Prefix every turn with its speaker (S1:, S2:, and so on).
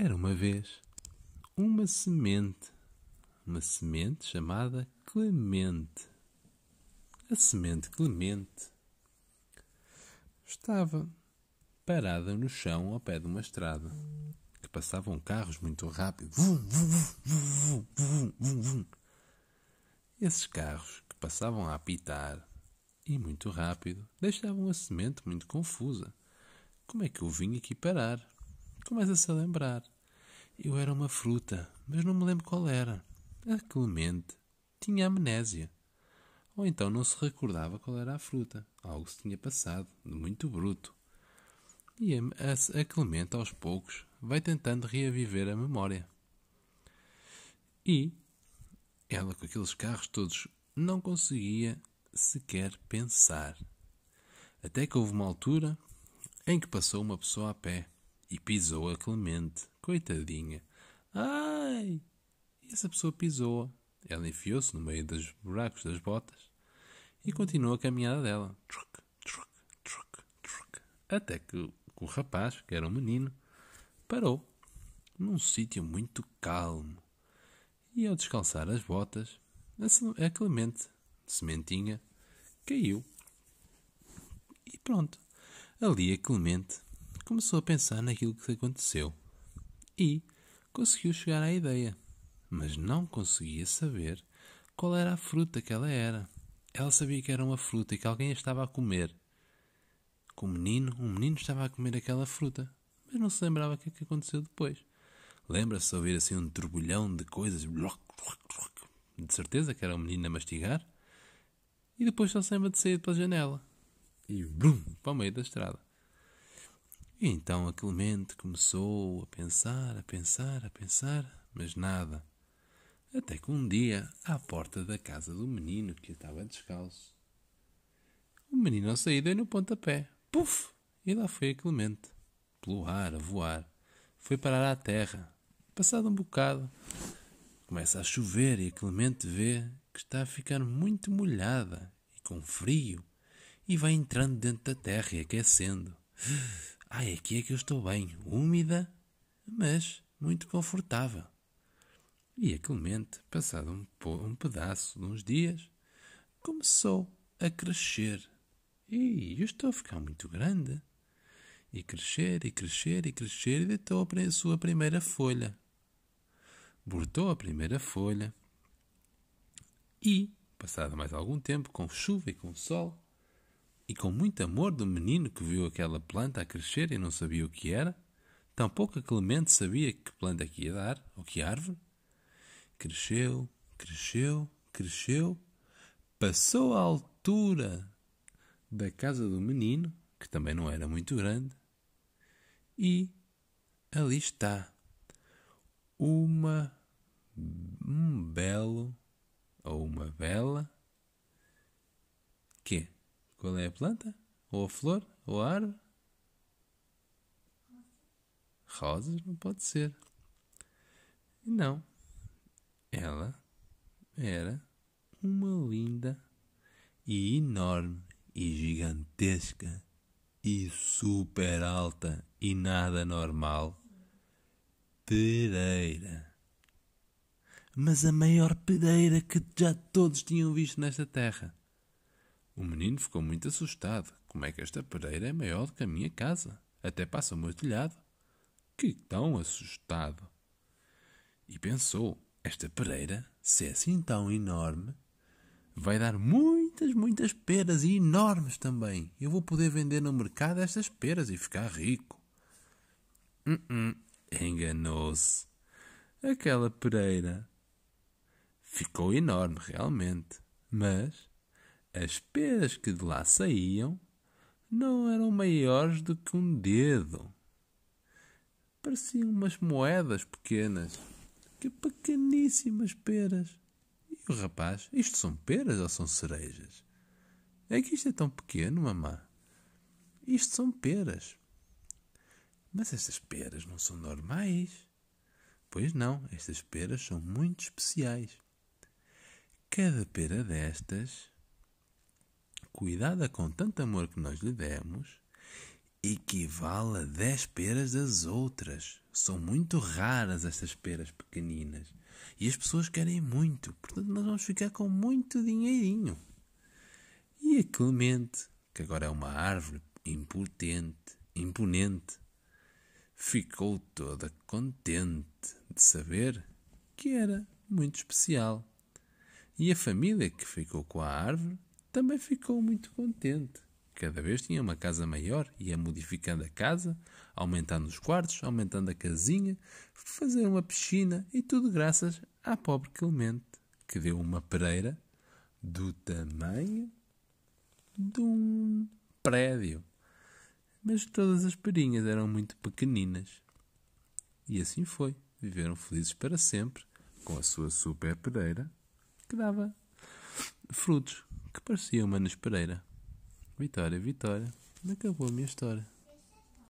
S1: Era uma vez uma semente, uma semente chamada Clemente. A semente Clemente estava parada no chão ao pé de uma estrada que passavam carros muito rápido. Vum, vum, vum, Esses carros que passavam a apitar e muito rápido deixavam a semente muito confusa. Como é que eu vim aqui parar? Começa-se a lembrar. Eu era uma fruta, mas não me lembro qual era. A Clemente tinha amnésia. Ou então não se recordava qual era a fruta. Algo se tinha passado, de muito bruto. E a, a, a Clemente, aos poucos, vai tentando reaviver a memória. E ela, com aqueles carros todos, não conseguia sequer pensar. Até que houve uma altura em que passou uma pessoa a pé e pisou a Clemente. Coitadinha. Ai! E essa pessoa pisou-a. Ela enfiou-se no meio dos buracos das botas e continuou a caminhada dela. Truc, truc, truc, truc. Até que o rapaz, que era um menino, parou num sítio muito calmo. E ao descalçar as botas, a Clemente, sementinha, caiu. E pronto. Ali a Clemente começou a pensar naquilo que aconteceu e conseguiu chegar à ideia, mas não conseguia saber qual era a fruta que ela era. Ela sabia que era uma fruta e que alguém a estava a comer. Com o menino, um menino estava a comer aquela fruta, mas não se lembrava o que, é que aconteceu depois. Lembra-se de ouvir assim um turbilhão de coisas. De certeza que era um menino a mastigar. E depois só se lembra de sair pela janela. E brum, para o meio da estrada. E então aquele mente começou a pensar, a pensar, a pensar, mas nada. Até que um dia, à porta da casa do menino que estava descalço, o menino ao sair deu no pontapé. Puf! E lá foi a Clemente, pelo ar, a voar. Foi parar à terra. Passado um bocado, começa a chover e a Clemente vê que está a ficar muito molhada e com frio e vai entrando dentro da terra e aquecendo. Ai, ah, é aqui é que eu estou bem, úmida, mas muito confortável. E a Clemente, passado um, um pedaço de uns dias, começou a crescer. E eu estou a ficar muito grande. E crescer, e crescer, e crescer, e deitou a sua primeira folha. Bortou a primeira folha. E, passado mais algum tempo, com chuva e com sol, e com muito amor do menino que viu aquela planta a crescer e não sabia o que era, tampouco a Clemente sabia que planta que ia dar, ou que árvore. Cresceu, cresceu, cresceu, passou à altura da casa do menino, que também não era muito grande, e ali está uma um belo ou uma bela qual é a planta? Ou a flor? Ou a árvore? Rosas não pode ser. Não. Ela era uma linda e enorme e gigantesca e super alta e nada normal pereira. Mas a maior pereira que já todos tinham visto nesta terra. O menino ficou muito assustado. Como é que esta pereira é maior do que a minha casa? Até passa o meu telhado. Que tão assustado! E pensou: esta pereira se é assim tão enorme, vai dar muitas, muitas peras e enormes também. Eu vou poder vender no mercado estas peras e ficar rico. Uh -uh. Enganou-se. Aquela pereira ficou enorme realmente, mas as peras que de lá saíam não eram maiores do que um dedo. Pareciam umas moedas pequenas. Que pequeníssimas peras! E o rapaz, isto são peras ou são cerejas? É que isto é tão pequeno, mamã. Isto são peras. Mas estas peras não são normais. Pois não, estas peras são muito especiais. Cada pera destas cuidada com tanto amor que nós lhe demos, equivale a 10 peras das outras. São muito raras estas peras pequeninas. E as pessoas querem muito, portanto, nós vamos ficar com muito dinheirinho. E a Clemente, que agora é uma árvore impotente, imponente, ficou toda contente de saber que era muito especial. E a família que ficou com a árvore também ficou muito contente. Cada vez tinha uma casa maior, ia modificando a casa, aumentando os quartos, aumentando a casinha, fazer uma piscina e tudo graças à pobre Clemente, que deu uma pereira do tamanho de um prédio. Mas todas as perinhas eram muito pequeninas. E assim foi. Viveram felizes para sempre com a sua super pereira, que dava frutos que parecia o Manos Pereira. Vitória, Vitória, acabou é a minha história.